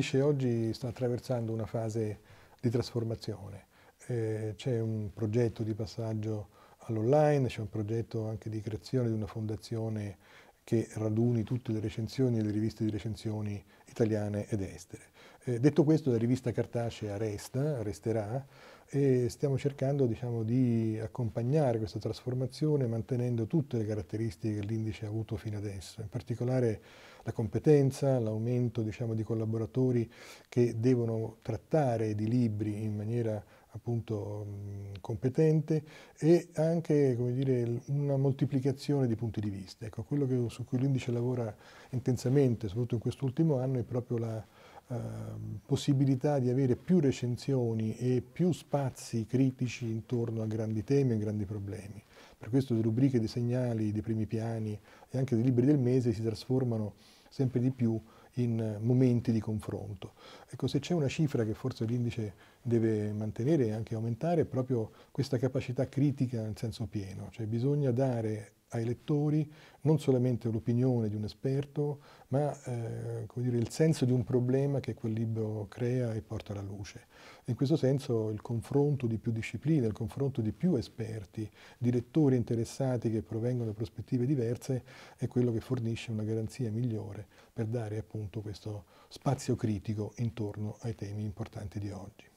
giudice oggi sta attraversando una fase di trasformazione. Eh, c'è un progetto di passaggio all'online, c'è un progetto anche di creazione di una fondazione che raduni tutte le recensioni e le riviste di recensioni italiane ed estere. Eh, detto questo, la rivista cartacea resta, resterà, e stiamo cercando diciamo, di accompagnare questa trasformazione mantenendo tutte le caratteristiche che l'indice ha avuto fino adesso, in particolare la competenza, l'aumento diciamo, di collaboratori che devono trattare di libri in maniera appunto competente e anche dire, una moltiplicazione di punti di vista. Ecco, quello che, su cui l'Indice lavora intensamente, soprattutto in quest'ultimo anno, è proprio la eh, possibilità di avere più recensioni e più spazi critici intorno a grandi temi e grandi problemi. Per questo le rubriche dei segnali, dei primi piani e anche dei libri del mese si trasformano sempre di più in eh, momenti di confronto. Ecco, se c'è una cifra che forse l'indice deve mantenere e anche aumentare è proprio questa capacità critica nel senso pieno, cioè bisogna dare ai lettori non solamente l'opinione di un esperto, ma eh, dire, il senso di un problema che quel libro crea e porta alla luce. In questo senso il confronto di più discipline, il confronto di più esperti, di lettori interessati che provengono da prospettive diverse, è quello che fornisce una garanzia migliore per dare appunto questo spazio critico intorno ai temi importanti di oggi.